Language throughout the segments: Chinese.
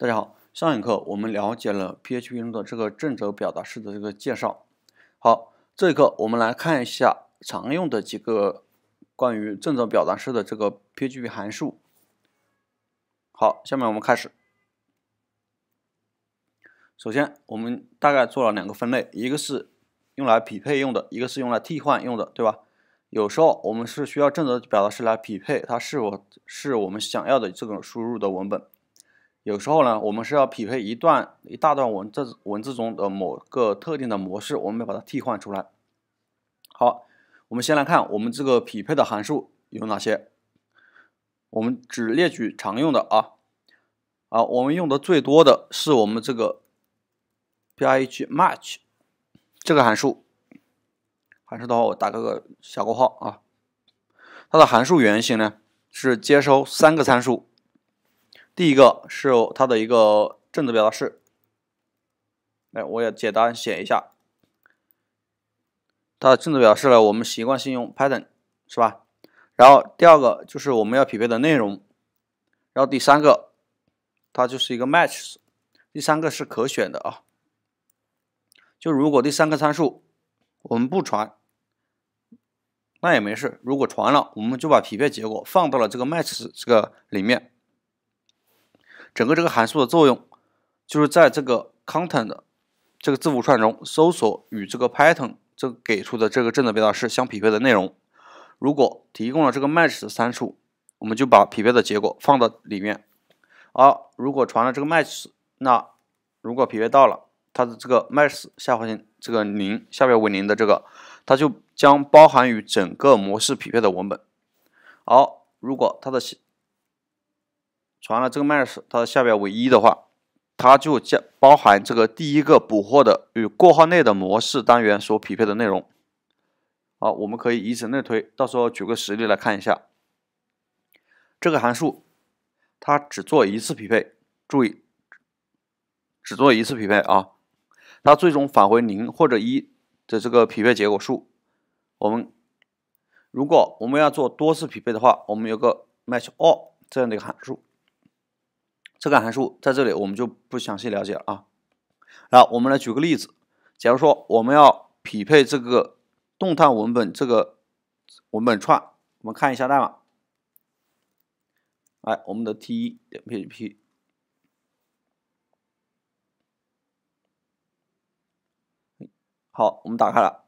大家好，上一课我们了解了 PHP 中的这个正则表达式的这个介绍。好，这一课我们来看一下常用的几个关于正则表达式的这个 PHP 函数。好，下面我们开始。首先，我们大概做了两个分类，一个是用来匹配用的，一个是用来替换用的，对吧？有时候我们是需要正则表达式来匹配它是否是我们想要的这种输入的文本。有时候呢，我们是要匹配一段一大段文字文字中的某个特定的模式，我们把它替换出来。好，我们先来看我们这个匹配的函数有哪些。我们只列举常用的啊。好，我们用的最多的是我们这个 p i e g m a t c h 这个函数。函数的话，我打个个小括号啊。它的函数原型呢是接收三个参数。第一个是它的一个正则表达式，来，我也简单写一下。它的正则表示呢，我们习惯性用 Python 是吧？然后第二个就是我们要匹配的内容，然后第三个，它就是一个 match，第三个是可选的啊。就如果第三个参数我们不传，那也没事；如果传了，我们就把匹配结果放到了这个 match 这个里面。整个这个函数的作用，就是在这个 content 这个字符串中搜索与这个 pattern 这给出的这个正则表达式相匹配的内容。如果提供了这个 match 的参数，我们就把匹配的结果放到里面。而如果传了这个 match，那如果匹配到了它的这个 match 下划线这个零下边为零的这个，它就将包含于整个模式匹配的文本。好，如果它的。传了这个 match，它的下边为一的话，它就加包含这个第一个捕获的与括号内的模式单元所匹配的内容。好，我们可以以此类推，到时候举个实例来看一下。这个函数它只做一次匹配，注意只做一次匹配啊，它最终返回零或者一的这个匹配结果数。我们如果我们要做多次匹配的话，我们有个 match all 这样的一个函数。这个函数在这里我们就不详细了解了啊。然后我们来举个例子，假如说我们要匹配这个动态文本这个文本串，我们看一下代码。来，我们的 T 一点 P P。好，我们打开了。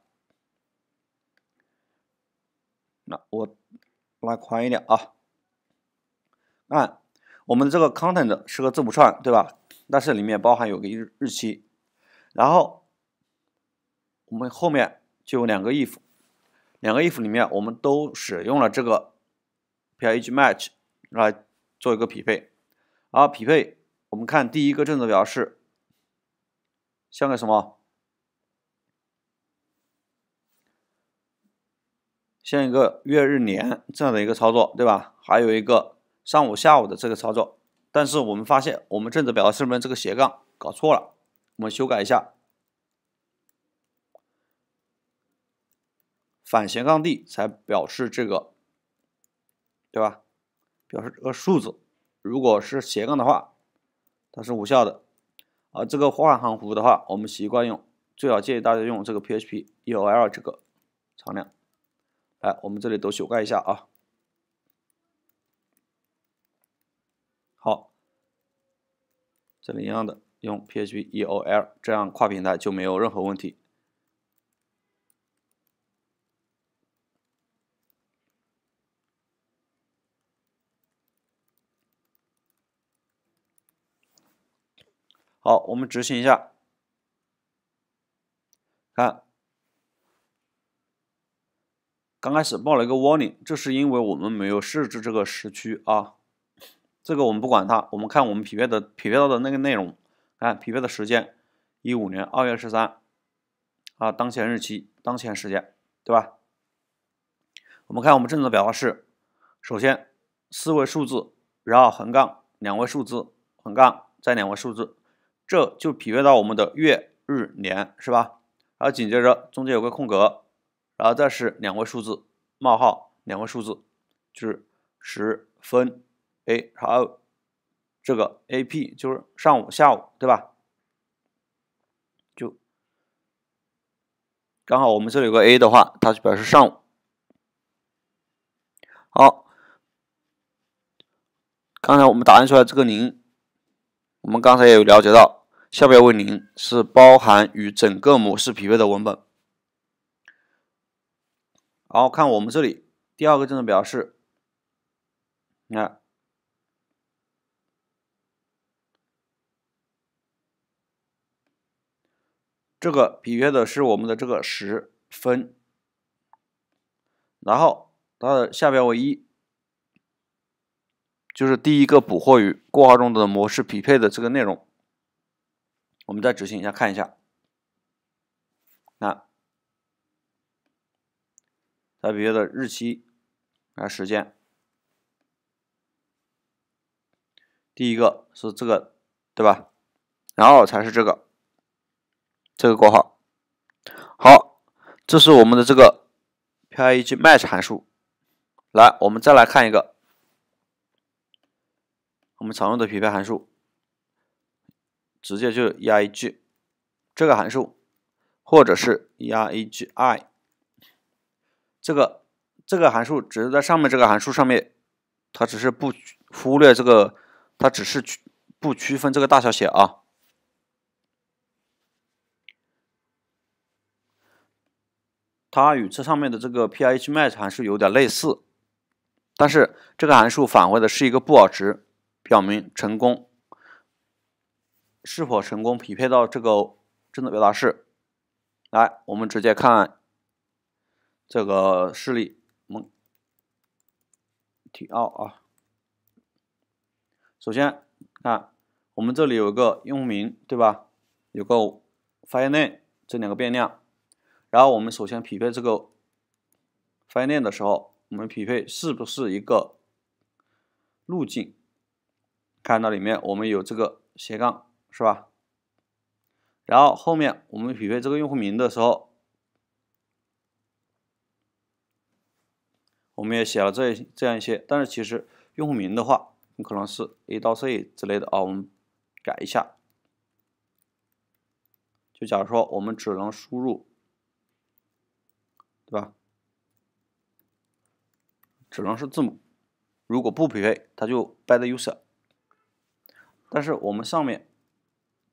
那我拉宽一点啊，按。我们这个 content 是个字符串，对吧？但是里面包含有个日日期，然后我们后面就有两个 if，两个 if 里面我们都使用了这个 p h match 来做一个匹配。后匹配，我们看第一个正则表示像个什么？像一个月、日、年这样的一个操作，对吧？还有一个。上午、下午的这个操作，但是我们发现我们正则表达式里面这个斜杠搞错了，我们修改一下，反斜杠 d 才表示这个，对吧？表示这个数字，如果是斜杠的话，它是无效的。而这个换行符的话，我们习惯用，最好建议大家用这个 PHP_EOL 这个常量。来，我们这里都修改一下啊。这里一样的用 PHP_EOL，这样跨平台就没有任何问题。好，我们执行一下，看，刚开始报了一个 Warning，这是因为我们没有设置这个时区啊。这个我们不管它，我们看我们匹配的匹配到的那个内容，看匹配的时间，一五年二月十三，啊，当前日期当前时间，对吧？我们看我们正的表达式，首先四位数字，然后横杠两位数字，横杠再两位数字，这就匹配到我们的月日年，是吧？然后紧接着中间有个空格，然后再是两位数字冒号两位数字，就是十分。A 好，这个 A P 就是上午、下午，对吧？就刚好我们这里有个 A 的话，它就表示上午。好，刚才我们答案出来这个零，我们刚才也有了解到，下标为零是包含与整个模式匹配的文本。然后看我们这里第二个正则表示，你看。这个匹配的是我们的这个十分，然后它的下边为一，就是第一个捕获与括号中的模式匹配的这个内容，我们再执行一下看一下，那它比约的日期啊时间，第一个是这个对吧？然后才是这个。这个括号，好，这是我们的这个 p I G match 函数。来，我们再来看一个我们常用的匹配函数，直接就是 E I G 这个函数，或者是 E I G I 这个这个函数，只是在上面这个函数上面，它只是不忽略这个，它只是不区分这个大小写啊。它与这上面的这个 p h m a t c h 函数有点类似，但是这个函数返回的是一个布尔值，表明成功是否成功匹配到这个正则表达式。来，我们直接看这个示例。我们 t 二啊，首先看我们这里有个用户名对吧？有个 `filename` 这两个变量。然后我们首先匹配这个翻链的时候，我们匹配是不是一个路径？看到里面我们有这个斜杠，是吧？然后后面我们匹配这个用户名的时候，我们也写了这这样一些，但是其实用户名的话，可能是 A 到 C 之类的啊，我们改一下。就假如说我们只能输入。对吧？只能是字母，如果不匹配，它就 bad user。但是我们上面，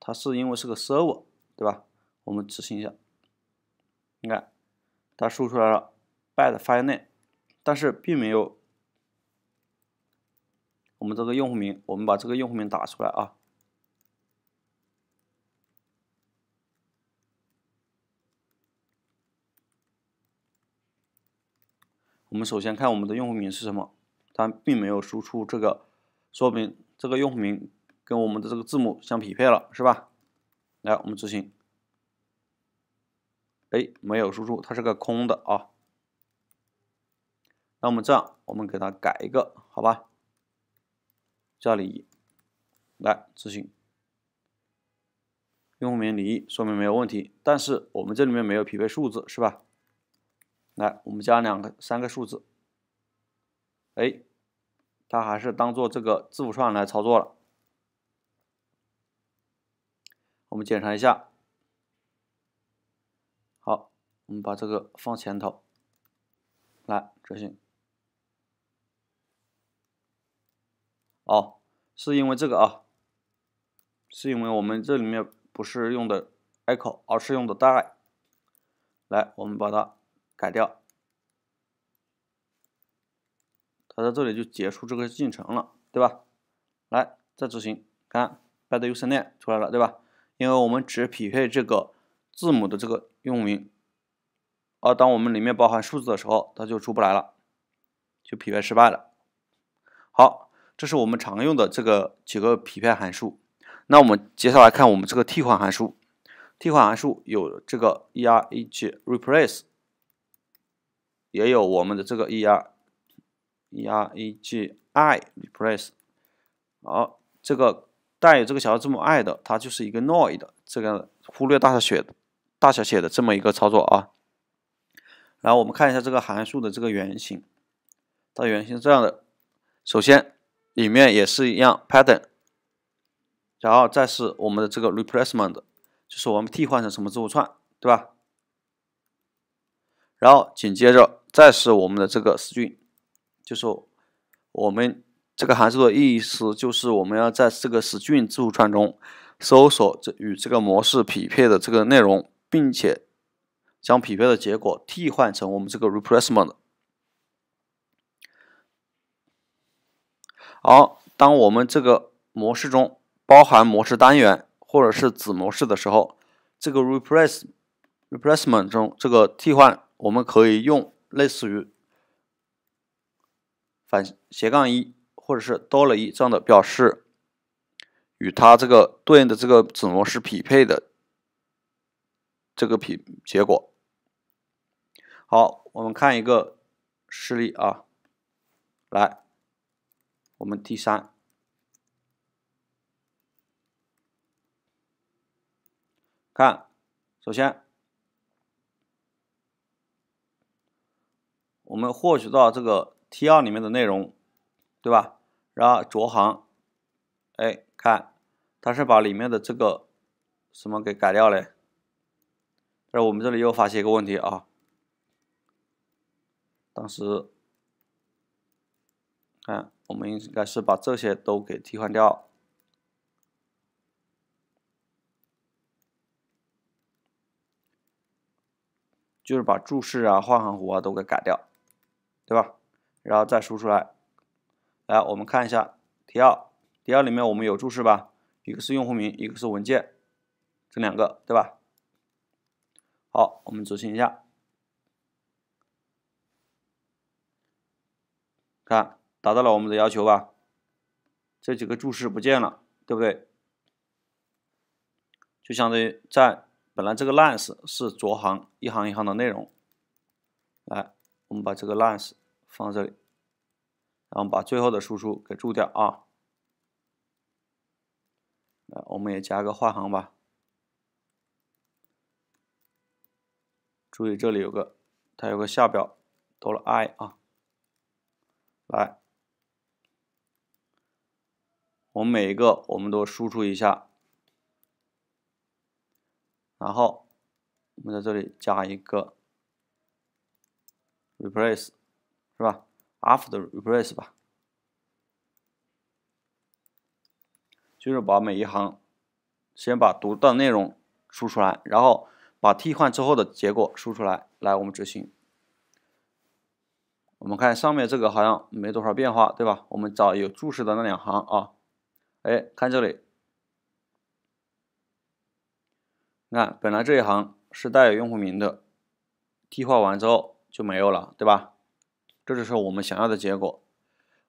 它是因为是个 server，对吧？我们执行一下，你看，它输出来了 bad filename，但是并没有我们这个用户名。我们把这个用户名打出来啊。我们首先看我们的用户名是什么，它并没有输出这个，说明这个用户名跟我们的这个字母相匹配了，是吧？来，我们执行，哎，没有输出，它是个空的啊。那我们这样，我们给它改一个，好吧？叫李来执行，用户名李说明没有问题，但是我们这里面没有匹配数字，是吧？来，我们加两个、三个数字，哎，它还是当做这个字符串来操作了。我们检查一下，好，我们把这个放前头，来执行。哦，是因为这个啊，是因为我们这里面不是用的 echo，而是用的 die。来，我们把它。改掉，它在这里就结束这个进程了，对吧？来再执行，看 bad username 出来了，对吧？因为我们只匹配这个字母的这个用户名，而当我们里面包含数字的时候，它就出不来了，就匹配失败了。好，这是我们常用的这个几个匹配函数。那我们接下来看我们这个替换函数，替换函数有这个 ereg_replace。也有我们的这个 e r e r e g i replace，好，这个带有这个小字母 i 的，它就是一个 noid 的，这个忽略大小写，大小写的这么一个操作啊。然后我们看一下这个函数的这个原型，它原型是这样的。首先里面也是一样 pattern，然后再是我们的这个 replacement，就是我们替换成什么字符串，对吧？然后紧接着。再是我们的这个 str，i n g 就是我们这个函数的意思就是我们要在这个 str i n g 字符串中搜索这与这个模式匹配的这个内容，并且将匹配的结果替换成我们这个 replacement。好，当我们这个模式中包含模式单元或者是子模式的时候，这个 replace replacement 中这个替换我们可以用。类似于反斜杠一或者是多了一这样的表示，与它这个对应的这个子模式匹配的这个匹结果。好，我们看一个示例啊，来，我们第三看，首先。我们获取到这个 T2 里面的内容，对吧？然后着行，哎，看，它是把里面的这个什么给改掉了。而我们这里又发现一个问题啊，当时，看，我们应该是把这些都给替换掉，就是把注释啊、换行符啊都给改掉。对吧？然后再输出来。来，我们看一下题二。题二里面我们有注释吧，一个是用户名，一个是文件，这两个对吧？好，我们执行一下，看达到了我们的要求吧？这几个注释不见了，对不对？就相当于在本来这个 lines 是左行一行一行的内容。来，我们把这个 lines。放这里，然后把最后的输出给注掉啊。来，我们也加个换行吧。注意这里有个，它有个下标，多了 i 啊。来，我们每一个我们都输出一下，然后我们在这里加一个 replace。是吧？After replace 吧，就是把每一行，先把读的内容输出来，然后把替换之后的结果输出来。来，我们执行，我们看上面这个好像没多少变化，对吧？我们找有注释的那两行啊，哎，看这里，看本来这一行是带有用户名的，替换完之后就没有了，对吧？这就是我们想要的结果。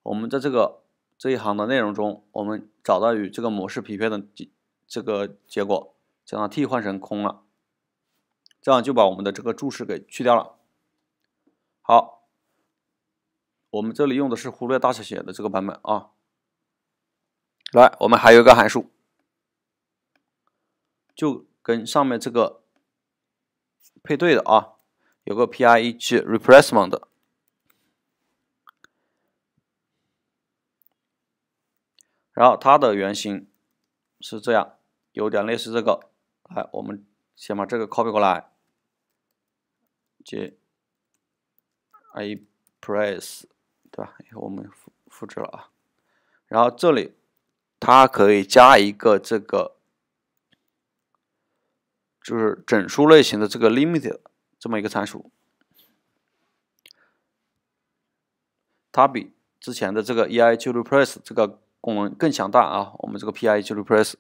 我们在这个这一行的内容中，我们找到与这个模式匹配的这个结果，将它替换成空了，这样就把我们的这个注释给去掉了。好，我们这里用的是忽略大小写的这个版本啊。来，我们还有一个函数，就跟上面这个配对的啊，有个 preg_replace 的。然后它的原型是这样，有点类似这个。哎，我们先把这个 copy 过来，接 a price，对吧？我们复复制了啊。然后这里它可以加一个这个，就是整数类型的这个 limit 这么一个参数。它比之前的这个 ei t 6 price 这个。功能更强大啊！我们这个 p i r e p l e s s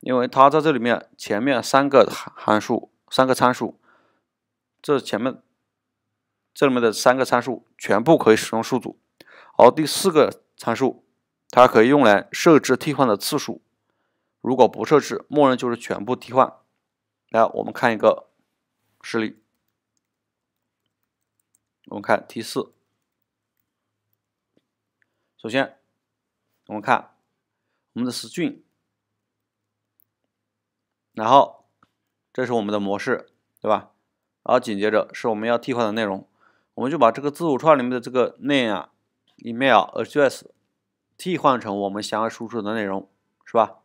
因为它在这里面前面三个函函数、三个参数，这前面这里面的三个参数全部可以使用数组。而第四个参数，它可以用来设置替换的次数。如果不设置，默认就是全部替换。来，我们看一个示例。我们看第四。首先，我们看我们的 string，然后这是我们的模式，对吧？然后紧接着是我们要替换的内容，我们就把这个字符串里面的这个 name、email、address 替换成我们想要输出的内容，是吧？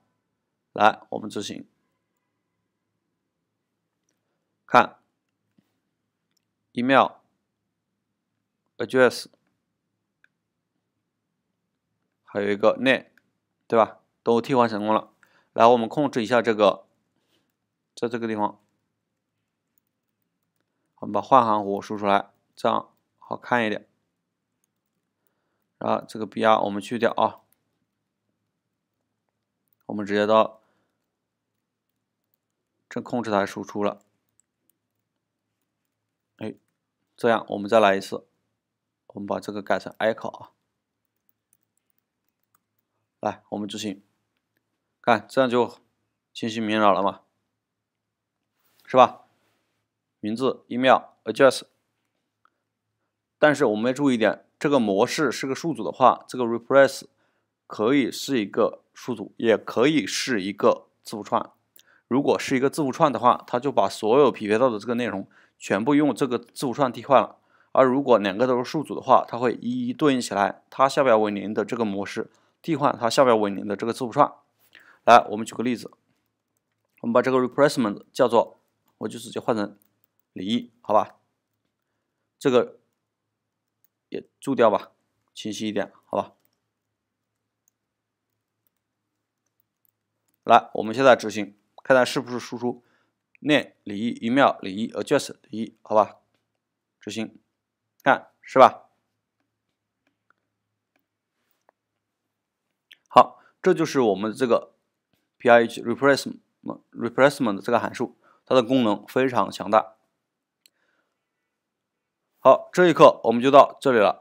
来，我们执行，看 email address。还有一个内，对吧？都替换成功了。来，我们控制一下这个，在这个地方，我们把换行符输出来，这样好看一点。然后这个 B R 我们去掉啊。我们直接到这控制台输出了。哎，这样我们再来一次，我们把这个改成 echo 啊。来，我们执行，看这样就清晰明了了嘛，是吧？名字 e m a i l a d d r e s s 但是我们要注意一点，这个模式是个数组的话，这个 replace 可以是一个数组，也可以是一个字符串。如果是一个字符串的话，它就把所有匹配到的这个内容全部用这个字符串替换了。而如果两个都是数组的话，它会一一对应起来，它下标为零的这个模式。替换它下边稳定的这个字符串。来，我们举个例子，我们把这个 replacement 叫做，我就直接换成李毅，好吧？这个也注掉吧，清晰一点，好吧？来，我们现在执行，看看是不是输出念李毅一秒李毅 adjust 李毅，好吧？执行，看是吧？这就是我们这个 `pih_replacement` 这个函数，它的功能非常强大。好，这一课我们就到这里了。